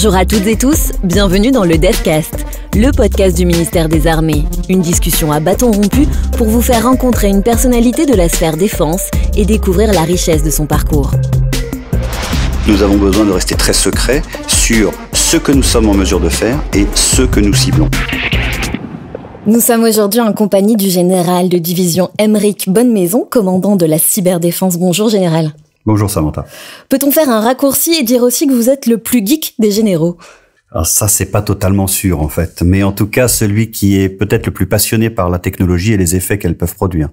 Bonjour à toutes et tous, bienvenue dans le DevCast, le podcast du ministère des Armées. Une discussion à bâton rompu pour vous faire rencontrer une personnalité de la sphère défense et découvrir la richesse de son parcours. Nous avons besoin de rester très secrets sur ce que nous sommes en mesure de faire et ce que nous ciblons. Nous sommes aujourd'hui en compagnie du général de division Emeric Maison, commandant de la cyberdéfense. Bonjour général. Bonjour Samantha. Peut-on faire un raccourci et dire aussi que vous êtes le plus geek des généraux ah, ça, c'est pas totalement sûr en fait, mais en tout cas celui qui est peut-être le plus passionné par la technologie et les effets qu'elle peut produire.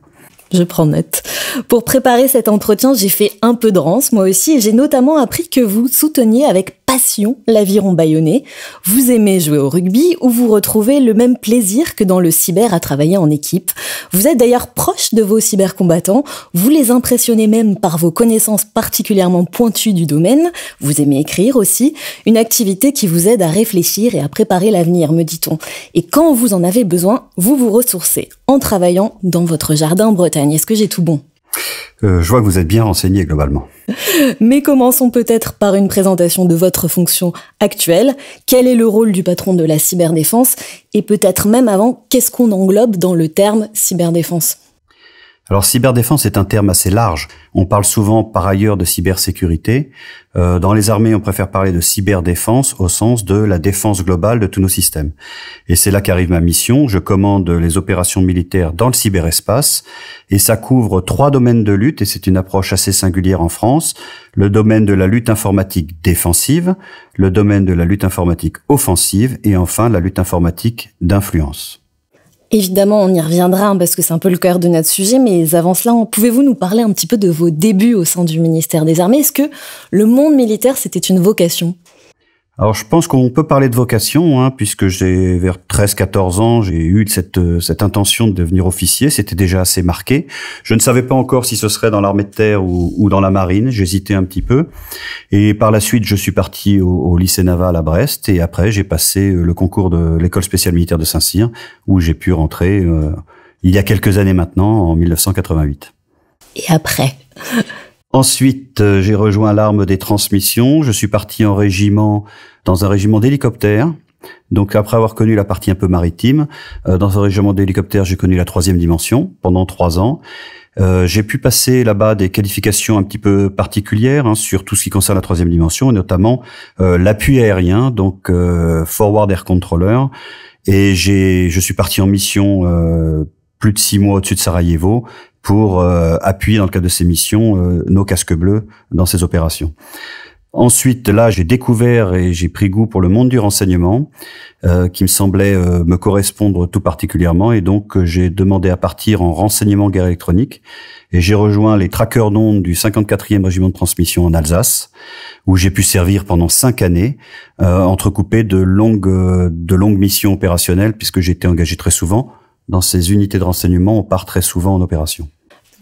Je prends note. Pour préparer cet entretien, j'ai fait un peu de rance, moi aussi, et j'ai notamment appris que vous souteniez avec passion l'aviron baïonné. vous aimez jouer au rugby ou vous retrouvez le même plaisir que dans le cyber à travailler en équipe. Vous êtes d'ailleurs proche de vos cybercombattants, vous les impressionnez même par vos connaissances particulièrement pointues du domaine, vous aimez écrire aussi, une activité qui vous aide à réfléchir et à préparer l'avenir, me dit-on. Et quand vous en avez besoin, vous vous ressourcez en travaillant dans votre jardin en Bretagne. Est-ce que j'ai tout bon euh, je vois que vous êtes bien renseigné globalement. Mais commençons peut-être par une présentation de votre fonction actuelle. Quel est le rôle du patron de la cyberdéfense Et peut-être même avant, qu'est-ce qu'on englobe dans le terme cyberdéfense alors cyberdéfense est un terme assez large. On parle souvent par ailleurs de cybersécurité. Euh, dans les armées, on préfère parler de cyberdéfense au sens de la défense globale de tous nos systèmes. Et c'est là qu'arrive ma mission. Je commande les opérations militaires dans le cyberespace et ça couvre trois domaines de lutte et c'est une approche assez singulière en France. Le domaine de la lutte informatique défensive, le domaine de la lutte informatique offensive et enfin la lutte informatique d'influence. Évidemment, on y reviendra hein, parce que c'est un peu le cœur de notre sujet, mais avant cela, pouvez-vous nous parler un petit peu de vos débuts au sein du ministère des Armées Est-ce que le monde militaire, c'était une vocation alors je pense qu'on peut parler de vocation, hein, puisque j'ai vers 13-14 ans, j'ai eu cette, euh, cette intention de devenir officier, c'était déjà assez marqué. Je ne savais pas encore si ce serait dans l'armée de terre ou, ou dans la marine, j'hésitais un petit peu. Et par la suite, je suis parti au, lycée naval à Brest, et après j'ai passé euh, le concours de l'école spéciale militaire de Saint-Cyr, où j'ai pu rentrer euh, il y a quelques années maintenant, en 1988. Et après Ensuite, euh, j'ai rejoint l'arme des transmissions. Je suis parti en régiment, dans un régiment d'hélicoptère. Donc après avoir connu la partie un peu maritime, euh, dans un régiment d'hélicoptère, j'ai connu la troisième dimension pendant trois ans. Euh, j'ai pu passer là-bas des qualifications un petit peu particulières hein, sur tout ce qui concerne la troisième dimension, et notamment l'appui aérien, donc forward air controller. Et j'ai, je suis parti en mission plus de six mois au-dessus de Sarajevo pour euh, appuyer, dans le cadre de ces missions, euh, nos casques bleus dans ces opérations. Ensuite, là, j'ai découvert et j'ai pris goût pour le monde du renseignement, euh, qui me semblait me correspondre tout particulièrement, et donc j'ai demandé à partir en renseignement guerre électronique, et j'ai rejoint les traqueurs d'ondes du 54e régiment de transmission en Alsace, où j'ai pu servir pendant cinq années, entrecoupé de longues, de longues missions opérationnelles, puisque j'étais engagé très souvent dans ces unités de renseignement, on part très souvent en opération.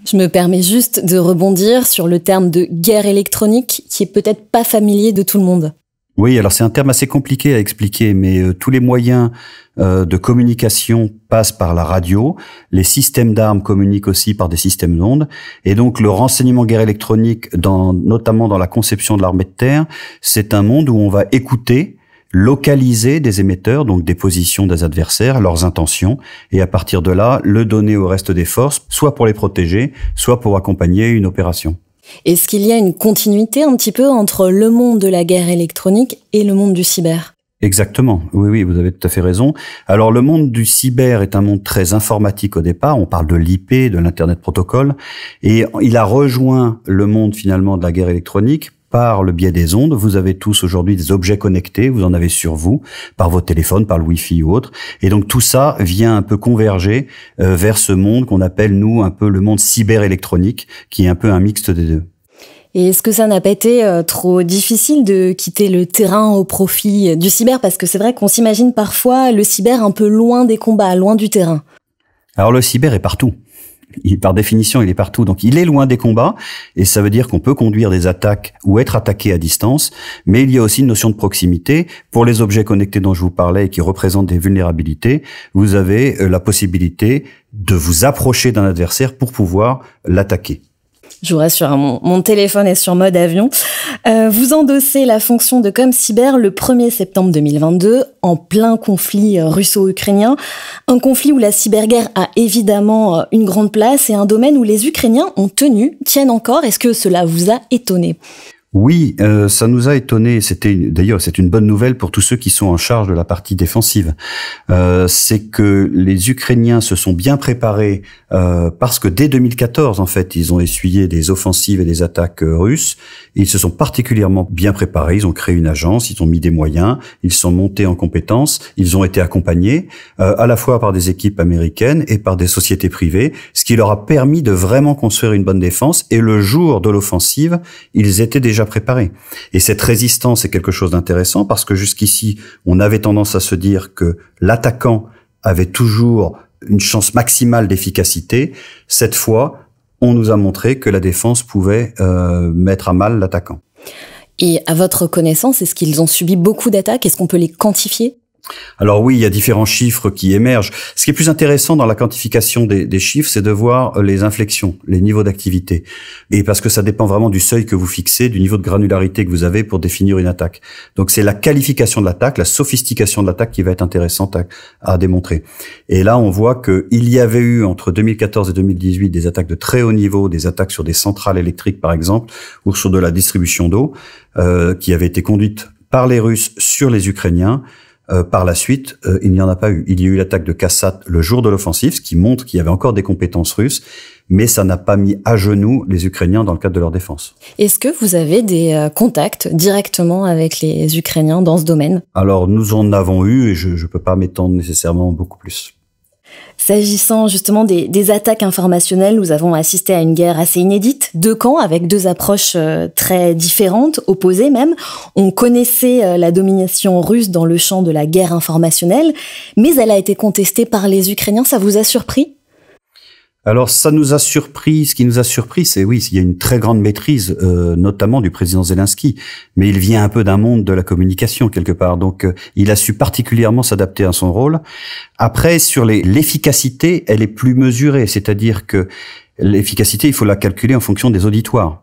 Je me permets juste de rebondir sur le terme de guerre électronique qui est peut-être pas familier de tout le monde. Oui, alors c'est un terme assez compliqué à expliquer, mais euh, tous les moyens euh, de communication passent par la radio, les systèmes d'armes communiquent aussi par des systèmes d'ondes, et donc le renseignement guerre électronique, dans, notamment dans la conception de l'armée de terre, c'est un monde où on va écouter localiser des émetteurs, donc des positions des adversaires, leurs intentions, et à partir de là, le donner au reste des forces, soit pour les protéger, soit pour accompagner une opération. Est-ce qu'il y a une continuité un petit peu entre le monde de la guerre électronique et le monde du cyber Exactement, oui, oui, vous avez tout à fait raison. Alors le monde du cyber est un monde très informatique au départ, on parle de l'IP, de l'Internet protocole, et il a rejoint le monde finalement de la guerre électronique par le biais des ondes. Vous avez tous aujourd'hui des objets connectés, vous en avez sur vous, par votre téléphone, par le Wi-Fi ou autre. Et donc tout ça vient un peu converger euh, vers ce monde qu'on appelle, nous, un peu le monde cyber électronique, qui est un peu un mixte des deux. Et est-ce que ça n'a pas été euh, trop difficile de quitter le terrain au profit euh, du cyber Parce que c'est vrai qu'on s'imagine parfois le cyber un peu loin des combats, loin du terrain. Alors le cyber est partout il, par définition, il est partout. Donc, il est loin des combats, et ça veut dire qu'on peut conduire des attaques ou être attaqué à distance. Mais il y a aussi une notion de proximité. Pour les objets connectés dont je vous parlais et qui représentent des vulnérabilités, vous avez euh, la possibilité de vous approcher d'un adversaire pour pouvoir l'attaquer je vous rassure, hein, mon, téléphone est sur mode avion. Euh, vous endossez la fonction de com cyber le 1er septembre 2022, en plein conflit euh, russo-ukrainien, un conflit où la cyberguerre a évidemment euh, une grande place et un domaine où les Ukrainiens ont tenu, tiennent encore. Est-ce que cela vous a étonné oui, euh, ça nous a étonné. C'était d'ailleurs c'est une bonne nouvelle pour tous ceux qui sont en charge de la partie défensive. Euh, c'est que les Ukrainiens se sont bien préparés euh, parce que dès 2014 en fait ils ont essuyé des offensives et des attaques euh, russes. Ils se sont particulièrement bien préparés. Ils ont créé une agence, ils ont mis des moyens, ils sont montés en compétences, ils ont été accompagnés euh, à la fois par des équipes américaines et par des sociétés privées, ce qui leur a permis de vraiment construire une bonne défense. Et le jour de l'offensive, ils étaient déjà préparé. Et cette résistance est quelque chose d'intéressant parce que jusqu'ici, on avait tendance à se dire que l'attaquant avait toujours une chance maximale d'efficacité. Cette fois, on nous a montré que la défense pouvait euh, mettre à mal l'attaquant. Et à votre connaissance, est-ce qu'ils ont subi beaucoup d'attaques Est-ce qu'on peut les quantifier alors oui, il y a différents chiffres qui émergent. Ce qui est plus intéressant dans la quantification des, chiffres, c'est de voir euh, les inflexions, les niveaux d'activité. Et parce que ça dépend vraiment du seuil que vous fixez, du niveau de granularité que vous avez pour définir une attaque. Donc c'est la qualification de l'attaque, la sophistication de l'attaque qui va être intéressante à, démontrer. Et là, on voit qu'il y avait eu entre 2014 et 2018 des attaques de très haut niveau, des attaques sur des centrales électriques par exemple, ou sur de la distribution d'eau, euh, qui avaient été conduites par les Russes sur les Ukrainiens. Euh, par la suite, euh, il n'y en a pas eu. Il y a eu l'attaque de Kassat le jour de l'offensive, ce qui montre qu'il y avait encore des compétences russes, mais ça n'a pas mis à genoux les Ukrainiens dans le cadre de leur défense. Est-ce que vous avez des euh, contacts directement avec les Ukrainiens dans ce domaine Alors, nous en avons eu, et je ne peux pas m'étendre nécessairement beaucoup plus. S'agissant justement des, attaques informationnelles, nous avons assisté à une guerre assez inédite, deux camps avec deux approches euh, très différentes, opposées même. On connaissait euh, la domination russe dans le champ de la guerre informationnelle, mais elle a été contestée par les Ukrainiens, ça vous a surpris alors ça nous a surpris, ce qui nous a surpris, c'est oui, il y a une très grande maîtrise, euh, notamment du président Zelensky, mais il vient un peu d'un monde de la communication quelque part, donc euh, il a su particulièrement s'adapter à son rôle. Après, sur l'efficacité, elle est plus mesurée, c'est-à-dire que l'efficacité, il faut la calculer en fonction des auditoires.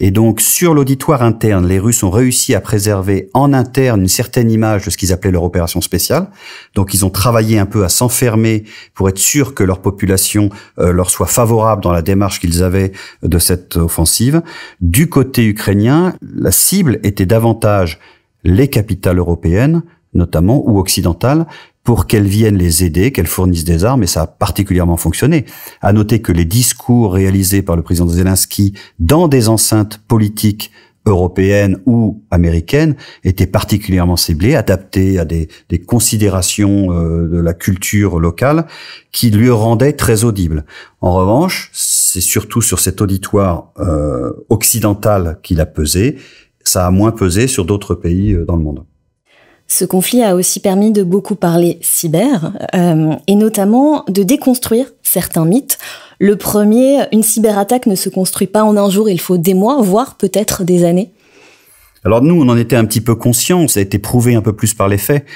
Et donc, sur l'auditoire interne, les Russes ont réussi à préserver en interne une certaine image de ce qu'ils appelaient leur opération spéciale. Donc, ils ont travaillé un peu à s'enfermer pour être sûr que leur population euh, leur soit favorable dans la démarche qu'ils avaient de cette offensive. Du côté ukrainien, la cible était davantage les capitales européennes, notamment, ou occidentales, pour qu'elles viennent les aider, qu'elles fournissent des armes, et ça a particulièrement fonctionné. À noter que les discours réalisés par le président Zelensky dans des enceintes politiques européennes ou américaines étaient particulièrement ciblés, adaptés à des, considérations euh, de la culture locale qui lui rendaient très audible. En revanche, c'est surtout sur cet auditoire euh, occidental qu'il a pesé, ça a moins pesé sur d'autres pays euh, dans le monde. Ce conflit a aussi permis de beaucoup parler cyber, euh, et notamment de déconstruire certains mythes. Le premier, une cyberattaque ne se construit pas en un jour, il faut des mois, voire peut-être des années. Alors nous, on en était un petit peu conscients, ça a été prouvé un peu plus par les faits.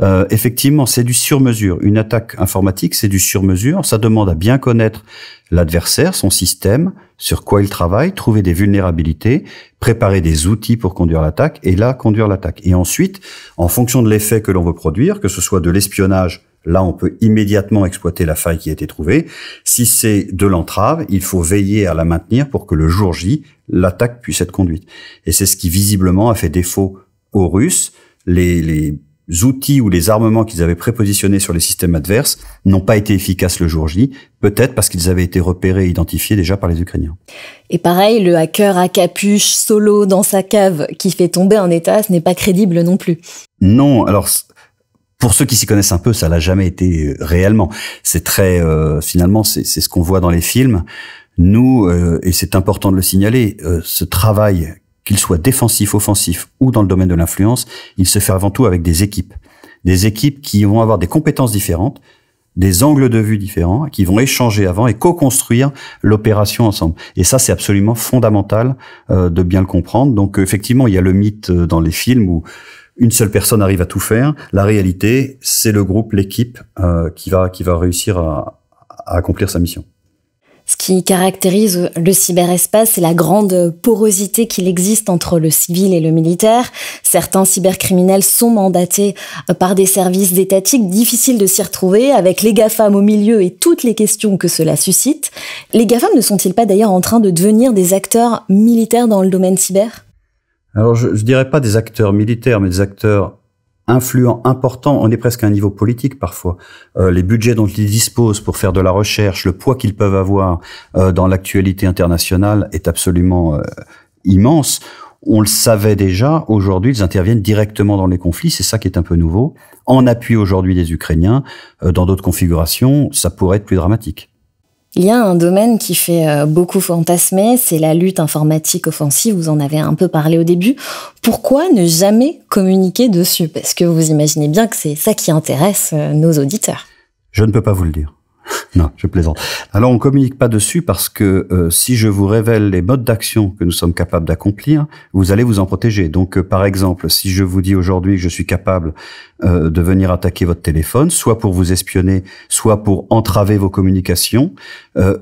Euh, effectivement, c'est du sur-mesure. Une attaque informatique, c'est du sur-mesure. Ça demande à bien connaître l'adversaire, son système, sur quoi il travaille, trouver des vulnérabilités, préparer des outils pour conduire l'attaque, et là, conduire l'attaque. Et ensuite, en fonction de l'effet que l'on veut produire, que ce soit de l'espionnage, Là, on peut immédiatement exploiter la faille qui a été trouvée. Si c'est de l'entrave, il faut veiller à la maintenir pour que le jour J, l'attaque puisse être conduite. Et c'est ce qui visiblement a fait défaut aux Russes. Les, outils ou les armements qu'ils avaient prépositionnés sur les systèmes adverses n'ont pas été efficaces le jour J, peut-être parce qu'ils avaient été repérés et identifiés déjà par les Ukrainiens. Et pareil, le hacker à capuche, solo dans sa cave, qui fait tomber un État, ce n'est pas crédible non plus. Non, alors pour ceux qui s'y connaissent un peu, ça l'a jamais été euh, réellement. C'est très euh, finalement, c'est ce qu'on voit dans les films. Nous, euh, et c'est important de le signaler, euh, ce travail, qu'il soit défensif, offensif ou dans le domaine de l'influence, il se fait avant tout avec des équipes. Des équipes qui vont avoir des compétences différentes, des angles de vue différents, qui vont échanger avant et co-construire l'opération ensemble. Et ça, c'est absolument fondamental euh, de bien le comprendre. Donc effectivement, il y a le mythe dans les films où une seule personne arrive à tout faire. La réalité, c'est le groupe, l'équipe qui va qui va réussir à accomplir sa mission. Ce qui caractérise le cyberespace, c'est la grande porosité qu'il existe entre le civil et le militaire. Certains cybercriminels sont mandatés par des services étatiques, difficiles de s'y retrouver, avec les GAFAM au milieu et toutes les questions que cela suscite. Les GAFAM ne sont-ils pas d'ailleurs en train de devenir des acteurs militaires dans le domaine cyber Alors je, ne dirais pas des acteurs militaires, mais des acteurs influent, important. On est presque à un niveau politique parfois. Euh, les budgets dont ils disposent pour faire de la recherche, le poids qu'ils peuvent avoir euh, dans l'actualité internationale est absolument euh, immense. On le savait déjà, aujourd'hui ils interviennent directement dans les conflits, c'est ça qui est un peu nouveau. En appui aujourd'hui des Ukrainiens, dans d'autres configurations, ça pourrait être plus dramatique. Il y a un domaine qui fait euh, beaucoup fantasmer, c'est la lutte informatique offensive, vous en avez un peu parlé au début. Pourquoi ne jamais communiquer dessus Parce que vous imaginez bien que c'est ça qui intéresse euh, nos auditeurs. Je ne peux pas vous le dire non, je plaisante. Alors, on communique pas dessus parce que euh, si je vous révèle les modes d'action que nous sommes capables d'accomplir, vous allez vous en protéger. Donc, euh, par exemple, si je vous dis aujourd'hui que je suis capable euh, de venir attaquer votre téléphone, soit pour vous espionner, soit pour entraver vos communications,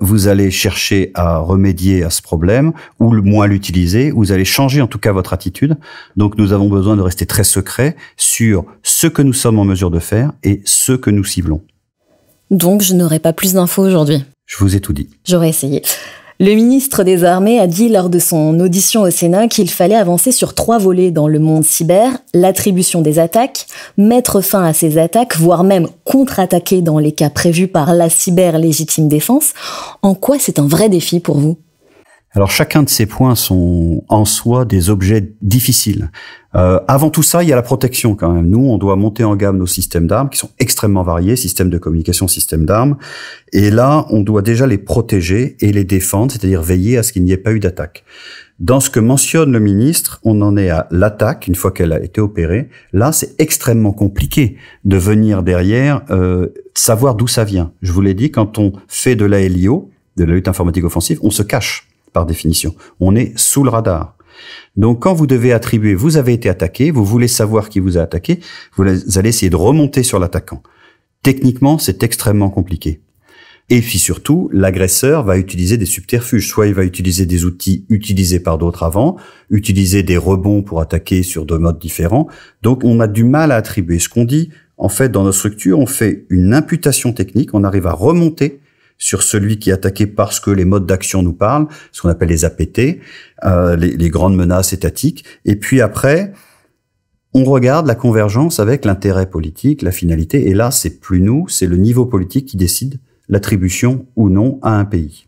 vous allez chercher à remédier à ce problème ou le moins l'utiliser. Vous allez changer en tout cas votre attitude. Donc, nous avons besoin de rester très secrets sur ce que nous sommes en mesure de faire et ce que nous ciblons. Donc je n'aurai pas plus d'infos aujourd'hui. Je vous ai tout dit. J'aurais essayé. Le ministre des Armées a dit lors de son audition au Sénat qu'il fallait avancer sur trois volets dans le monde cyber, l'attribution des attaques, mettre fin à ces attaques, voire même contre-attaquer dans les cas prévus par la cyber légitime défense. En quoi c'est un vrai défi pour vous alors chacun de ces points sont en soi des objets difficiles euh, avant tout ça, il y a la protection quand même. Nous, on doit monter en gamme nos systèmes d'armes qui sont extrêmement variés, systèmes de communication, systèmes d'armes. Et là, on doit déjà les protéger et les défendre, c'est-à-dire veiller à ce qu'il n'y ait pas eu d'attaque. Dans ce que mentionne le ministre, on en est à l'attaque, une fois qu'elle a été opérée. Là, c'est extrêmement compliqué de venir derrière, euh, savoir d'où ça vient. Je vous l'ai dit, quand on fait de la LIO, de la lutte informatique offensive, on se cache par définition. On est sous le radar. Donc quand vous devez attribuer, vous avez été attaqué, vous voulez savoir qui vous a attaqué, vous allez essayer de remonter sur l'attaquant. Techniquement, c'est extrêmement compliqué. Et puis surtout, l'agresseur va utiliser des subterfuges. Soit il va utiliser des outils utilisés par d'autres avant, utiliser des rebonds pour attaquer sur deux modes différents. Donc on a du mal à attribuer. Ce qu'on dit, en fait, dans nos structures, on fait une imputation technique, on arrive à remonter sur celui qui est attaqué parce que les modes d'action nous parlent, ce qu'on appelle les APT, euh, les, grandes menaces étatiques. Et puis après, on regarde la convergence avec l'intérêt politique, la finalité. Et là, c'est plus nous, c'est le niveau politique qui décide l'attribution ou non à un pays.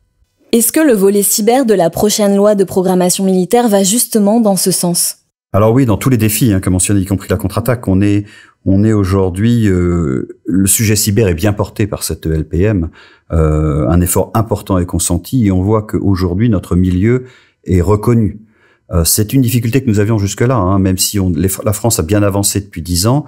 Est-ce que le volet cyber de la prochaine loi de programmation militaire va justement dans ce sens alors oui, dans tous les défis, hein, comme mentionné, y compris la contre-attaque, on est on est aujourd'hui, euh, le sujet cyber est bien porté par cette LPM, euh, un effort important est consenti et on voit qu'aujourd'hui notre milieu est reconnu. Euh, c'est une difficulté que nous avions jusque-là, hein, même si la France a bien avancé depuis dix ans,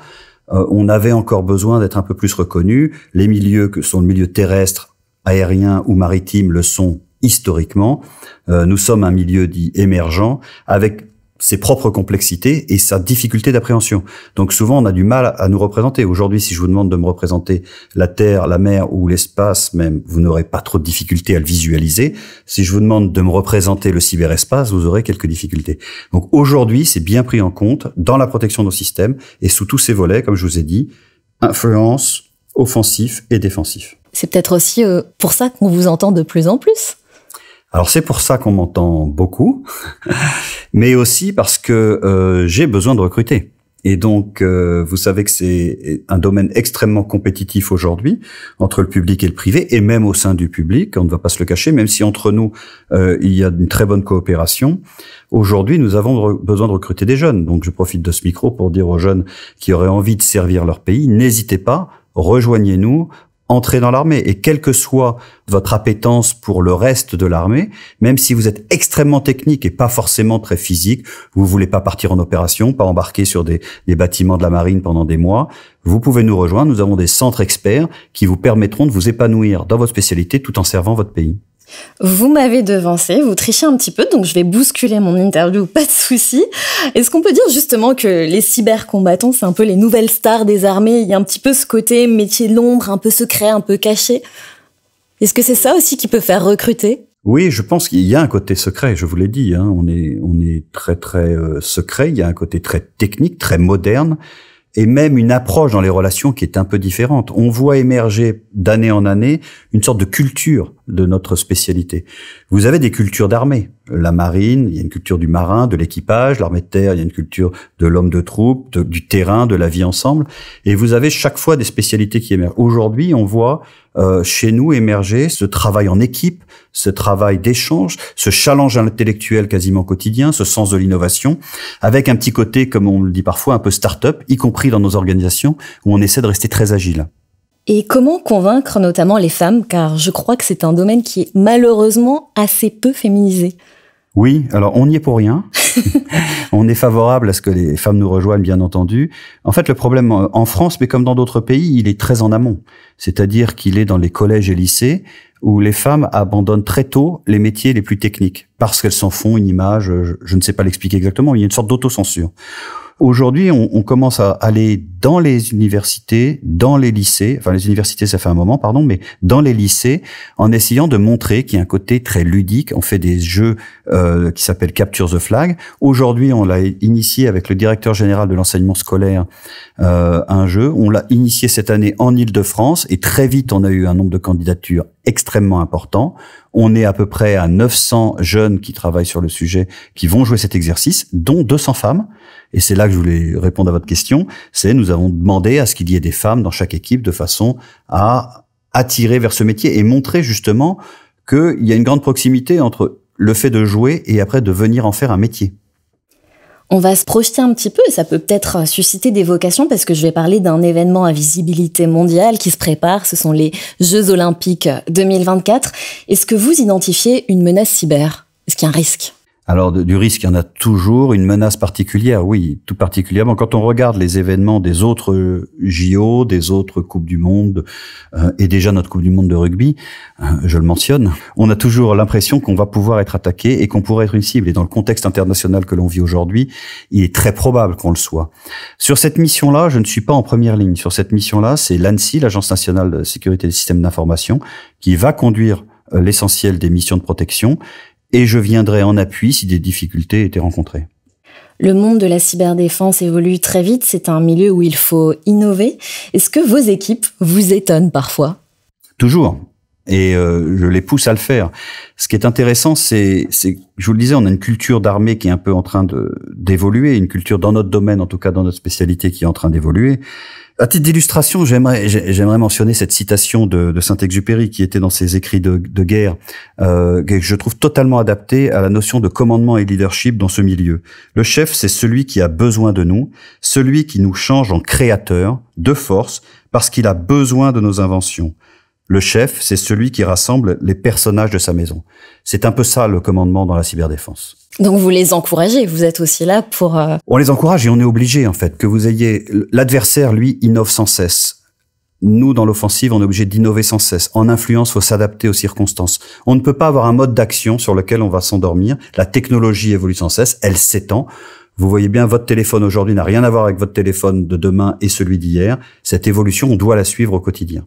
on avait encore besoin d'être un peu plus reconnu. Les milieux que sont le milieu terrestre, aérien ou maritime le sont historiquement. nous sommes un milieu dit émergent avec ses propres complexités et sa difficulté d'appréhension. Donc souvent, on a du mal à nous représenter. Aujourd'hui, si je vous demande de me représenter la Terre, la mer ou l'espace même, vous n'aurez pas trop de difficultés à le visualiser. Si je vous demande de me représenter le cyberespace, vous aurez quelques difficultés. Donc aujourd'hui, c'est bien pris en compte dans la protection de nos systèmes et sous tous ces volets, comme je vous ai dit, influence, offensif et défensif. C'est peut-être aussi euh, pour ça qu'on vous entend de plus en plus. Alors c'est pour ça qu'on m'entend beaucoup, mais aussi parce que euh, j'ai besoin de recruter. Et donc, euh, vous savez que c'est un domaine extrêmement compétitif aujourd'hui entre le public et le privé, et même au sein du public, on ne va pas se le cacher, même si entre nous, euh, il y a une très bonne coopération. Aujourd'hui, nous avons besoin de recruter des jeunes. Donc, je profite de ce micro pour dire aux jeunes qui auraient envie de servir leur pays, n'hésitez pas, rejoignez-nous, entrer dans l'armée. Et quelle que soit votre appétence pour le reste de l'armée, même si vous êtes extrêmement technique et pas forcément très physique, vous voulez pas partir en opération, pas embarquer sur des bâtiments de la marine pendant des mois, vous pouvez nous rejoindre. Nous avons des centres experts qui vous permettront de vous épanouir dans votre spécialité tout en servant votre pays. Vous m'avez devancé, vous trichez un petit peu, donc je vais bousculer mon interview, pas de souci. Est-ce qu'on peut dire justement que les cybercombattants, c'est un peu les nouvelles stars des armées Il y a un petit peu ce côté métier de un peu secret, un peu caché. Est-ce que c'est ça aussi qui peut faire recruter oui, je pense qu'il y a un côté secret. Je vous l'ai dit, hein. on est on est très très euh, secret. Il y a un côté très technique, très moderne et même une approche dans les relations qui est un peu différente. On voit émerger d'année en année une sorte de culture de notre spécialité. Vous avez des cultures d'armée la marine, il y a une culture du marin, de l'équipage, l'armée de terre, il y a une culture de l'homme de troupe, du terrain, de la vie ensemble. Et vous avez chaque fois des spécialités qui émergent. Aujourd'hui, on voit euh, chez nous émerger ce travail en équipe, ce travail d'échange, ce challenge intellectuel quasiment quotidien, ce sens de l'innovation, avec un petit côté, comme on le dit parfois, un peu start-up, y compris dans nos organisations, où on essaie de rester très agile. Et comment convaincre notamment les femmes, car je crois que c'est un domaine qui est malheureusement assez peu féminisé. Oui, alors on n'y est pour rien. on est favorable à ce que les femmes nous rejoignent, bien entendu. En fait, le problème euh, en France, mais comme dans d'autres pays, il est très en amont. C'est-à-dire qu'il est dans les collèges et lycées où les femmes abandonnent très tôt les métiers les plus techniques parce qu'elles s'en font une image, euh, je, ne sais pas l'expliquer exactement, il y a une sorte d'autocensure aujourd'hui, on, on, commence à aller dans les universités, dans les lycées, enfin les universités, ça fait un moment, pardon, mais dans les lycées, en essayant de montrer qu'il y a un côté très ludique. On fait des jeux euh, qui s'appellent Capture the Flag. Aujourd'hui, on l'a initié avec le directeur général de l'enseignement scolaire, euh, un jeu. On l'a initié cette année en Ile-de-France et très vite, on a eu un nombre de candidatures extrêmement important. On est à peu près à 900 jeunes qui travaillent sur le sujet, qui vont jouer cet exercice, dont 200 femmes. Et c'est là que je voulais répondre à votre question. C'est nous avons demandé à ce qu'il y ait des femmes dans chaque équipe de façon à attirer vers ce métier et montrer justement qu'il y a une grande proximité entre le fait de jouer et après de venir en faire un métier. On va se projeter un petit peu et ça peut peut-être susciter des vocations parce que je vais parler d'un événement à visibilité mondiale qui se prépare. Ce sont les Jeux Olympiques 2024. Est-ce que vous identifiez une menace cyber Est-ce qu'il y a un risque alors du risque, il y en a toujours. Une menace particulière, oui, tout particulièrement. Quand on regarde les événements des autres euh, JO, des autres Coupes du Monde, euh, et déjà notre Coupe du Monde de rugby, euh, je le mentionne, on a toujours l'impression qu'on va pouvoir être attaqué et qu'on pourrait être une cible. Et dans le contexte international que l'on vit aujourd'hui, il est très probable qu'on le soit. Sur cette mission-là, je ne suis pas en première ligne. Sur cette mission-là, c'est l'ANSI, l'Agence nationale de sécurité des systèmes d'information, qui va conduire l'essentiel des missions de protection et je viendrai en appui si des difficultés étaient rencontrées. Le monde de la cyberdéfense évolue très vite, c'est un milieu où il faut innover. Est-ce que vos équipes vous étonnent parfois Toujours. Et euh, je les pousse à le faire. Ce qui est intéressant, c'est, je vous le disais, on a une culture d'armée qui est un peu en train d'évoluer, une culture dans notre domaine, en tout cas dans notre spécialité, qui est en train d'évoluer. À titre d'illustration, j'aimerais mentionner cette citation de, Saint-Exupéry qui était dans ses écrits de, guerre, euh, que je trouve totalement adaptée à la notion de commandement et leadership dans ce milieu. Le chef, c'est celui qui a besoin de nous, celui qui nous change en créateur, de force, parce qu'il a besoin de nos inventions. Le chef, c'est celui qui rassemble les personnages de sa maison. C'est un peu ça le commandement dans la cyberdéfense. Donc vous les encouragez, vous êtes aussi là pour... Euh, on les encourage et on est obligé en fait que vous ayez... L'adversaire, lui, innove sans cesse. Nous, dans l'offensive, on est obligé d'innover sans cesse. En influence, faut s'adapter aux circonstances. On ne peut pas avoir un mode d'action sur lequel on va s'endormir. La technologie évolue sans cesse, elle s'étend. Vous voyez bien, votre téléphone aujourd'hui n'a rien à voir avec votre téléphone de demain et celui d'hier. Cette évolution, on doit la suivre au quotidien.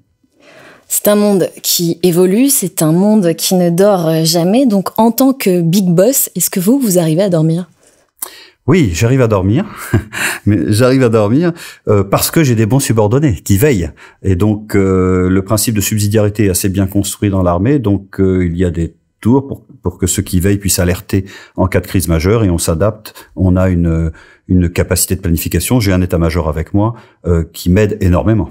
C'est un monde qui évolue, c'est un monde qui ne dort jamais. Donc, en tant que big boss, est-ce que vous, vous arrivez à dormir Oui, j'arrive à dormir, mais j'arrive à dormir euh, parce que j'ai des bons subordonnés qui veillent. Et donc, euh, le principe de subsidiarité est assez bien construit dans l'armée. Donc, euh, il y a des tours pour, que ceux qui veillent puissent alerter en cas de crise majeure et on s'adapte. On a une, une capacité de planification. J'ai un état-major avec moi qui m'aide énormément.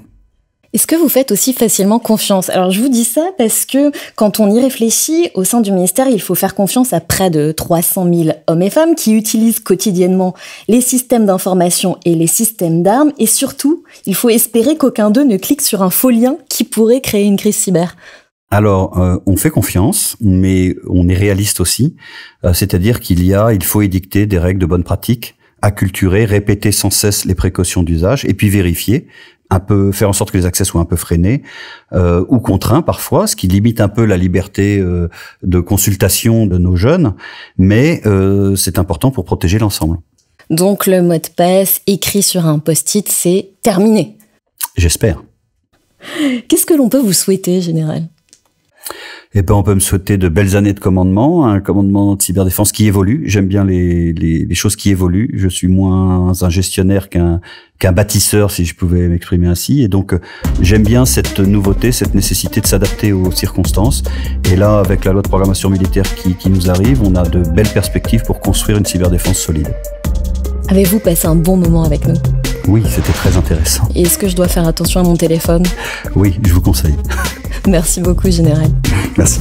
Est-ce que vous faites aussi facilement confiance Alors je vous dis ça parce que quand on y réfléchit, au sein du ministère, il faut faire confiance à près de 300 000 hommes et femmes qui utilisent quotidiennement les systèmes d'information et les systèmes d'armes. Et surtout, il faut espérer qu'aucun d'eux ne clique sur un faux lien qui pourrait créer une crise cyber. Alors, euh, on fait confiance, mais on est réaliste aussi. Euh, c'est-à-dire qu'il y a, il faut édicter des règles de bonne pratique acculturer, répéter sans cesse les précautions d'usage et puis vérifier peu faire en sorte que les accès soient un peu freinés euh, ou contraints parfois, ce qui limite un peu la liberté euh, de consultation de nos jeunes, mais euh, c'est important pour protéger l'ensemble. Donc le mot de passe écrit sur un post-it, c'est terminé. J'espère. Qu'est-ce que l'on peut vous souhaiter, général eh ben, on peut me souhaiter de belles années de commandement, un commandement de cyberdéfense qui évolue. J'aime bien les, choses qui évoluent. Je suis moins un gestionnaire qu'un bâtisseur, si je pouvais m'exprimer ainsi. Et donc, euh, j'aime bien cette nouveauté, cette nécessité de s'adapter aux circonstances. Et là, avec la loi de programmation militaire qui, qui nous arrive, on a de belles perspectives pour construire une cyberdéfense solide. Avez-vous passé un bon moment avec nous oui, c'était très intéressant. Et est-ce que je dois faire attention à mon téléphone Oui, je vous conseille. Merci beaucoup, Général. Merci.